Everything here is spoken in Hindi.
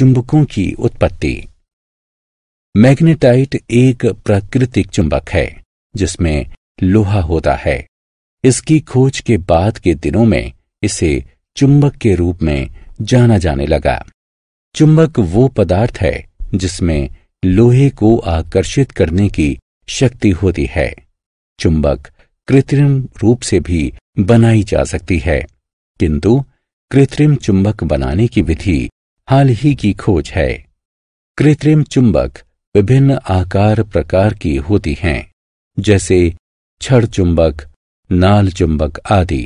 चुंबकों की उत्पत्ति मैग्नेटाइट एक प्राकृतिक चुंबक है जिसमें लोहा होता है इसकी खोज के बाद के दिनों में इसे चुंबक के रूप में जाना जाने लगा चुंबक वो पदार्थ है जिसमें लोहे को आकर्षित करने की शक्ति होती है चुंबक कृत्रिम रूप से भी बनाई जा सकती है किंतु कृत्रिम चुंबक बनाने की विधि हाल ही की खोज है कृत्रिम चुंबक विभिन्न आकार प्रकार की होती हैं जैसे छड़ चुंबक नाल चुंबक आदि